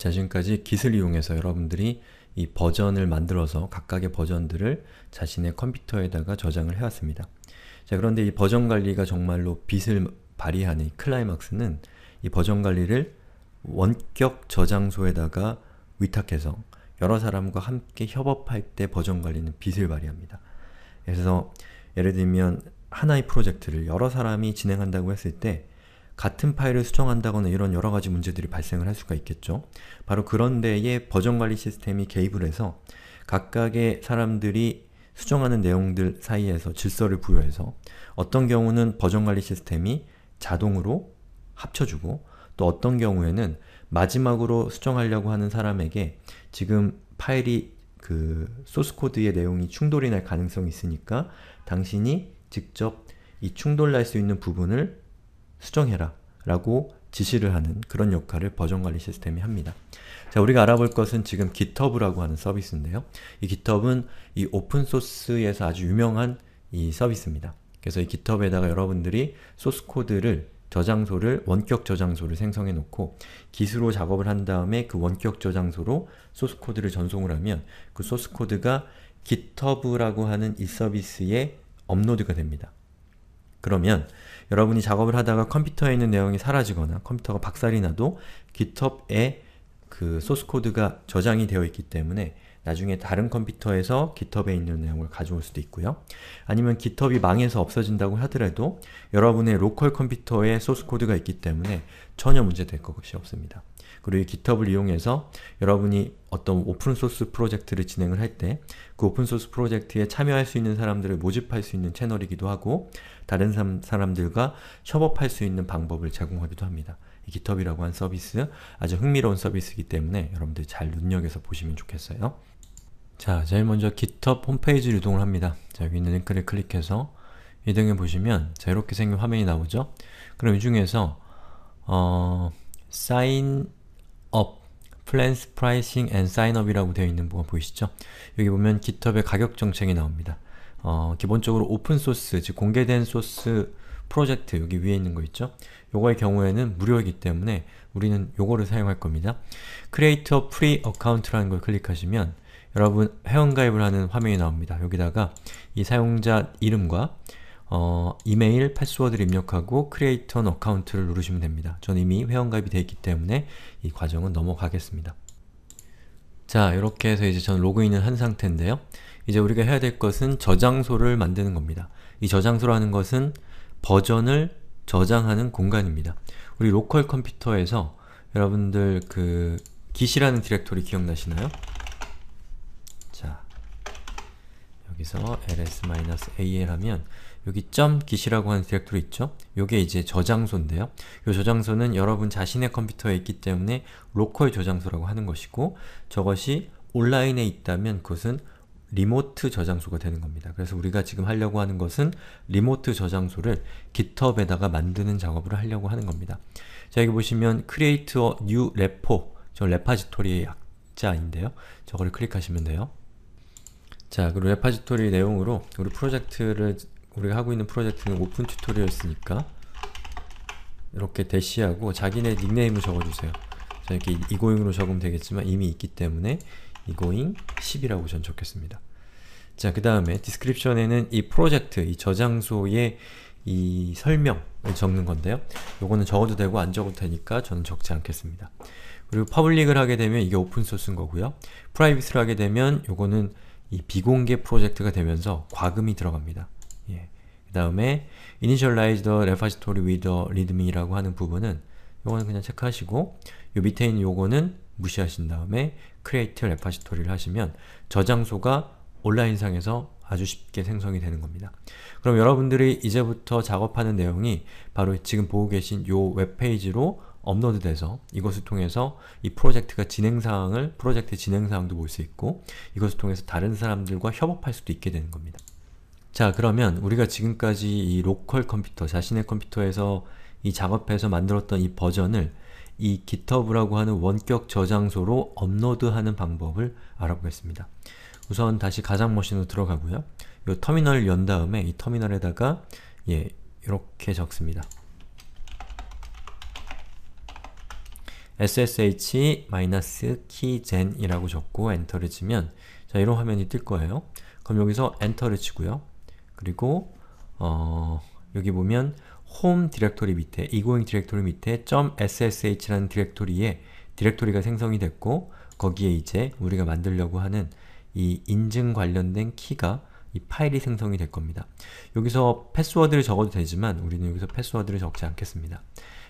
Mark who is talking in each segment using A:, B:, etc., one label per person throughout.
A: 자신까지 Git을 이용해서 여러분들이 이 버전을 만들어서 각각의 버전들을 자신의 컴퓨터에다가 저장을 해왔습니다. 자, 그런데 이 버전 관리가 정말로 빛을 발휘하는 클라이막스는 이 버전 관리를 원격 저장소에다가 위탁해서 여러 사람과 함께 협업할 때 버전 관리는 빛을 발휘합니다. 그래서 예를 들면 하나의 프로젝트를 여러 사람이 진행한다고 했을 때 같은 파일을 수정한다거나 이런 여러가지 문제들이 발생을 할 수가 있겠죠. 바로 그런 데에 버전관리 시스템이 개입을 해서 각각의 사람들이 수정하는 내용들 사이에서 질서를 부여해서 어떤 경우는 버전관리 시스템이 자동으로 합쳐주고 또 어떤 경우에는 마지막으로 수정하려고 하는 사람에게 지금 파일이 그 소스 코드의 내용이 충돌이 날 가능성이 있으니까 당신이 직접 이 충돌 날 수 있는 부분을 수정해라 라고 지시를 하는 그런 역할을 버전관리 시스템이 합니다. 자, 우리가 알아볼 것은 지금 GitHub라고 하는 서비스인데요. 이 GitHub은 이 오픈소스에서 아주 유명한 이 서비스입니다. 그래서 이 GitHub에다가 여러분들이 소스코드를 저장소를 원격 저장소를 생성해 놓고 기수로 작업을 한 다음에 그 원격 저장소로 소스코드를 전송을 하면 그 소스코드가 GitHub라고 하는 이 서비스에 업로드가 됩니다. 그러면 여러분이 작업을 하다가 컴퓨터에 있는 내용이 사라지거나 컴퓨터가 박살이 나도 GitHub에 그 소스 코드가 저장이 되어 있기 때문에 나중에 다른 컴퓨터에서 GitHub에 있는 내용을 가져올 수도 있고요. 아니면 GitHub이 망해서 없어진다고 하더라도 여러분의 로컬 컴퓨터에 소스 코드가 있기 때문에 전혀 문제될 것이 없습니다. 그리고 GitHub을 이용해서 여러분이 어떤 오픈소스 프로젝트를 진행을 할 때 그 오픈소스 프로젝트에 참여할 수 있는 사람들을 모집할 수 있는 채널이기도 하고 다른 삼, 사람들과 협업할 수 있는 방법을 제공하기도 합니다. 이 GitHub이라고 한 서비스 아주 흥미로운 서비스이기 때문에 여러분들 잘 눈여겨서 보시면 좋겠어요. 자, 제일 먼저 GitHub 홈페이지 유동을 합니다. 자, 여기 있는 링크를 클릭해서 이등해 보시면 자, 이렇게 생긴 화면이 나오죠? 그럼 이 중에서 어... sign up 플랜스 프라이싱 앤 사인업이라고 되어 있는 부분 보이시죠? 여기 보면 GitHub의 가격 정책이 나옵니다. 어, 기본적으로 오픈소스, 즉 공개된 소스 프로젝트 여기 위에 있는 거 있죠? 요거의 경우에는 무료이기 때문에 우리는 요거를 사용할 겁니다. Create a free account라는 걸 클릭하시면 여러분 회원가입을 하는 화면이 나옵니다. 여기다가 이 사용자 이름과 어, 이메일, 패스워드를 입력하고 Create an Account를 누르시면 됩니다. 전 이미 회원가입이 되어 있기 때문에 이 과정은 넘어가겠습니다. 자, 이렇게 해서 이제 전 로그인을 한 상태인데요. 이제 우리가 해야 될 것은 저장소를 만드는 겁니다. 이 저장소라는 것은 버전을 저장하는 공간입니다. 우리 로컬 컴퓨터에서 여러분들 그 git이라는 디렉토리 기억나시나요? 자, 여기서 ls-al 하면 여기 점 git이라고 하는 디렉토리 있죠? 요게 이제 저장소인데요. 요 저장소는 여러분 자신의 컴퓨터에 있기 때문에 로컬 저장소라고 하는 것이고 저것이 온라인에 있다면 그것은 리모트 저장소가 되는 겁니다. 그래서 우리가 지금 하려고 하는 것은 리모트 저장소를 GitHub에다가 만드는 작업을 하려고 하는 겁니다. 자, 여기 보시면 create a new repo 저 레파지토리의 약자인데요. 저거를 클릭하시면 돼요. 자, 그리고 레파지토리 내용으로 우리 프로젝트를 우리가 하고 있는 프로젝트는 오픈 튜토리얼스니까 이렇게 대시하고 자기네 닉네임을 적어주세요. 자 이렇게 이고잉으로 적으면 되겠지만 이미 있기 때문에 이고잉 10이라고 전 적겠습니다. 자그 다음에 디스크립션에는 이 프로젝트, 이 저장소의 이 설명을 적는 건데요. 요거는 적어도 되고 안 적어도 되니까 저는 적지 않겠습니다. 그리고 퍼블릭을 하게 되면 이게 오픈소스인 거고요. 프라이빗을 하게 되면 요거는 이 비공개 프로젝트가 되면서 과금이 들어갑니다. 그 다음에 initialize the repository with the readme라고 하는 부분은 요거는 그냥 체크하시고 요 밑에 있는 요거는 무시하신 다음에 create repository를 하시면 저장소가 온라인상에서 아주 쉽게 생성이 되는 겁니다. 그럼 여러분들이 이제부터 작업하는 내용이 바로 지금 보고 계신 요 웹페이지로 업로드돼서 이것을 통해서 이 프로젝트가 진행사항을, 프로젝트 진행사항도 볼 수 있고 이것을 통해서 다른 사람들과 협업할 수도 있게 되는 겁니다. 자 그러면 우리가 지금까지 이 로컬 컴퓨터, 자신의 컴퓨터에서 이 작업해서 만들었던 이 버전을 이 GitHub라고 하는 원격 저장소로 업로드하는 방법을 알아보겠습니다. 우선 다시 가장머신으로 들어가고요. 이 터미널을 연 다음에 이 터미널에다가 예, 이렇게 적습니다. ssh-keygen이라고 적고 엔터를 치면 자 이런 화면이 뜰 거예요. 그럼 여기서 엔터를 치고요. 그리고 어, 여기 보면 홈 디렉토리 밑에, 이고잉 디렉토리 밑에 .ssh라는 디렉토리에 디렉토리가 생성이 됐고 거기에 이제 우리가 만들려고 하는 이 인증 관련된 키가 이 파일이 생성이 될 겁니다. 여기서 패스워드를 적어도 되지만 우리는 여기서 패스워드를 적지 않겠습니다.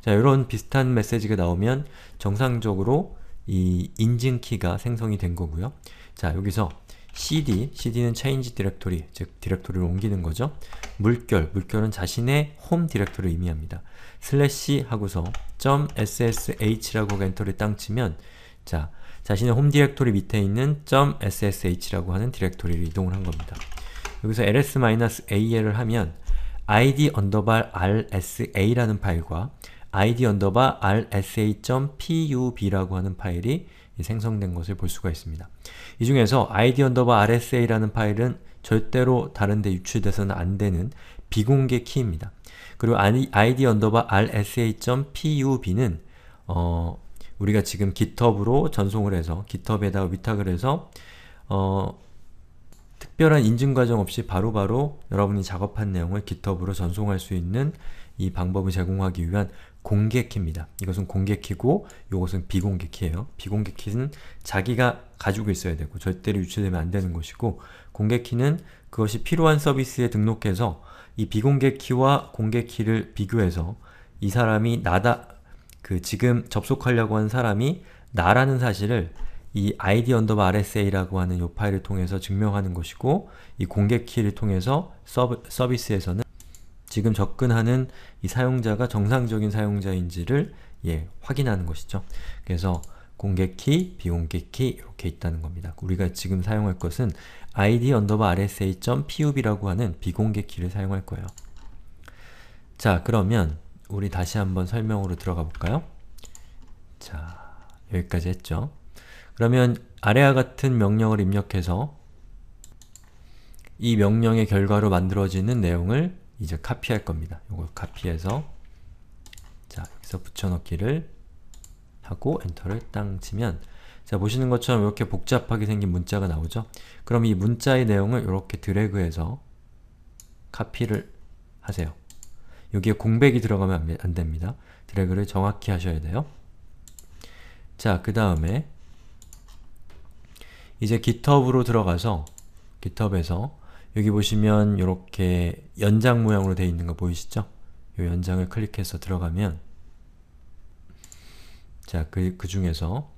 A: 자, 이런 비슷한 메시지가 나오면 정상적으로 이 인증키가 생성이 된 거고요. 자, 여기서 cd, cd는 change 디렉 r 리즉 디렉토리를 옮기는 거죠. 물결, 물결은 자신의 홈 디렉토리를 의미합니다. 슬래시 하고서 .ssh라고 엔터를 땅 치면 자, 자신의 홈 디렉토리 밑에 있는 .ssh라고 하는 디렉토리로 이동을 한 겁니다. 여기서 ls-al을 하면 id-rsa라는 파일과 id 언더바 rsa.pub라고 하는 파일이 생성된 것을 볼 수가 있습니다. 이 중에서 id rsa라는 파일은 절대로 다른데 유출돼서는 안 되는 비공개 키입니다. 그리고 id rsa.pub는 어, 우리가 지금 github으로 전송을 해서 g i t h u b 에다 위탁을 해서 어, 특별한 인증 과정 없이 바로바로 여러분이 작업한 내용을 GitHub으로 전송할 수 있는 이 방법을 제공하기 위한 공개 키입니다. 이것은 공개 키고 이것은 비공개 키예요. 비공개 키는 자기가 가지고 있어야 되고 절대로 유출되면 안 되는 것이고 공개 키는 그것이 필요한 서비스에 등록해서 이 비공개 키와 공개 키를 비교해서 이 사람이 나다 그 지금 접속하려고 한 사람이 나라는 사실을 이 id 언더바 rsa라고 하는 요 파일을 통해서 증명하는 것이고 이 공개 키를 통해서 서브, 서비스에서는 지금 접근하는 이 사용자가 정상적인 사용자인지를 예, 확인하는 것이죠. 그래서 공개 키, 비공개 키 이렇게 있다는 겁니다. 우리가 지금 사용할 것은 id 언더바 rsa.pub이라고 하는 비공개 키를 사용할 거예요. 자 그러면 우리 다시 한번 설명으로 들어가 볼까요? 자 여기까지 했죠. 그러면 아래와 같은 명령을 입력해서 이 명령의 결과로 만들어지는 내용을 이제 카피할 겁니다. 이걸 카피해서 자 여기서 붙여넣기를 하고 엔터를 땅 치면 자 보시는 것처럼 이렇게 복잡하게 생긴 문자가 나오죠? 그럼 이 문자의 내용을 이렇게 드래그해서 카피를 하세요. 여기에 공백이 들어가면 안됩니다. 드래그를 정확히 하셔야 돼요. 자, 그 다음에 이제 GitHub으로 들어가서 GitHub에서 여기 보시면 이렇게 연장 모양으로 되어 있는 거 보이시죠? 이 연장을 클릭해서 들어가면 자, 그, 그 중에서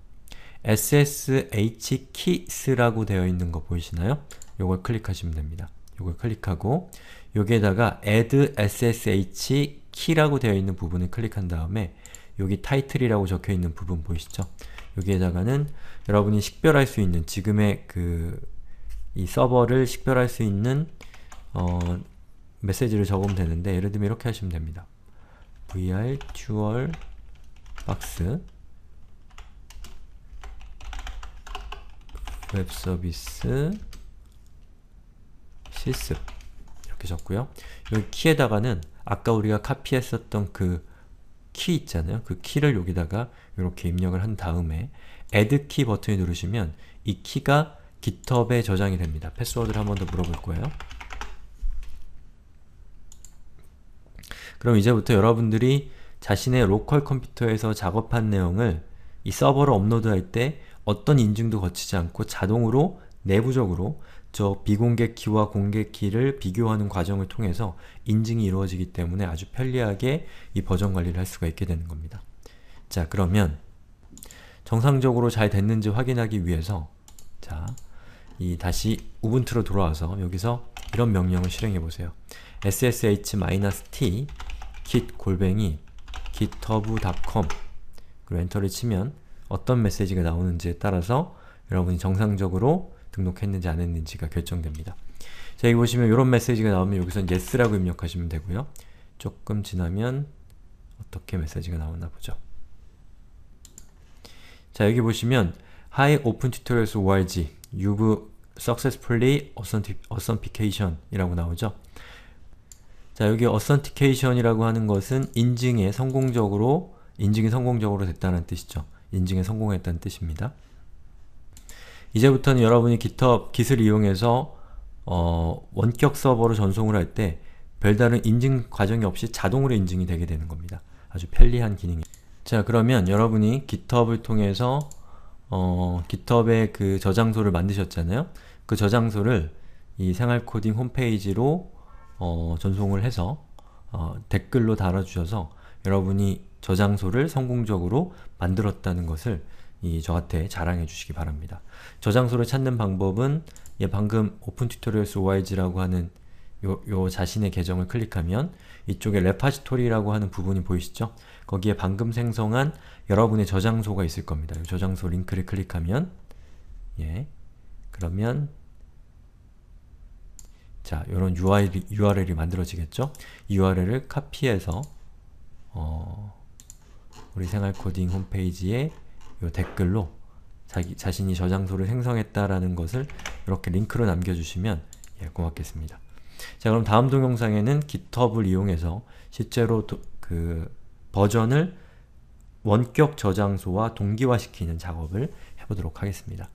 A: sshkeys라고 되어 있는 거 보이시나요? 요걸 클릭하시면 됩니다. 요걸 클릭하고 여기에다가 add sshkey라고 되어 있는 부분을 클릭한 다음에 여기 타이틀이라고 적혀 있는 부분 보이시죠? 여기에다가는 여러분이 식별할 수 있는 지금의 그 이 서버를 식별할 수 있는 어, 메시지를 적으면 되는데 예를 들면 이렇게 하시면 됩니다. v r dual box 웹 서비스 실습 이렇게 적고요. 여기 키에다가는 아까 우리가 카피했었던 그키 있잖아요. 그 키를 여기다가 이렇게 입력을 한 다음에 add key 버튼을 누르시면 이 키가 github에 저장이 됩니다. 패스워드를 한 번 더 물어볼 거예요. 그럼 이제부터 여러분들이 자신의 로컬 컴퓨터에서 작업한 내용을 이 서버로 업로드할 때 어떤 인증도 거치지 않고 자동으로 내부적으로 저 비공개 키와 공개 키를 비교하는 과정을 통해서 인증이 이루어지기 때문에 아주 편리하게 이 버전 관리를 할 수가 있게 되는 겁니다. 자 그러면 정상적으로 잘 됐는지 확인하기 위해서 자, 이 다시 우분투로 돌아와서 여기서 이런 명령을 실행해보세요. ssh-t git 골뱅이 github.com 그리고 엔터를 치면 어떤 메시지가 나오는지에 따라서 여러분이 정상적으로 등록했는지 안 했는지가 결정됩니다. 자, 여기 보시면 이런 메시지가 나오면 여기선 yes라고 입력하시면 되고요. 조금 지나면 어떻게 메시지가 나오나 보죠. 자, 여기 보시면 Hi Open Tutorials ORG You've Successfully Authentication 이라고 나오죠. 자, 여기 Authentication이라고 하는 것은 인증에 성공적으로 인증이 성공적으로 됐다는 뜻이죠. 인증에 성공했다는 뜻입니다. 이제부터는 여러분이 GitHub 기술 을 이용해서 어, 원격 서버로 전송을 할 때 별다른 인증 과정이 없이 자동으로 인증이 되게 되는 겁니다. 아주 편리한 기능입니다. 자 그러면 여러분이 GitHub을 통해서 어, GitHub의 그 저장소를 만드셨잖아요? 그 저장소를 이 생활코딩 홈페이지로 어, 전송을 해서 어, 댓글로 달아주셔서 여러분이 저장소를 성공적으로 만들었다는 것을 이 저한테 자랑해 주시기 바랍니다. 저장소를 찾는 방법은 예, 방금 오픈 튜토리얼스 ORG라고 하는 요, 요 자신의 계정을 클릭하면 이쪽에 레파지토리라고 하는 부분이 보이시죠? 거기에 방금 생성한 여러분의 저장소가 있을 겁니다. 저장소 링크를 클릭하면 예 그러면 자, 이런 u r l URL이 만들어지겠죠? 이 URL을 카피해서 어, 우리 생활코딩 홈페이지에 요 댓글로 자기 자신이 저장소를 생성했다라는 것을 이렇게 링크로 남겨주시면 예, 고맙겠습니다. 자 그럼 다음 동영상에는 GitHub을 이용해서 실제로 도, 그 버전을 원격 저장소와 동기화시키는 작업을 해보도록 하겠습니다.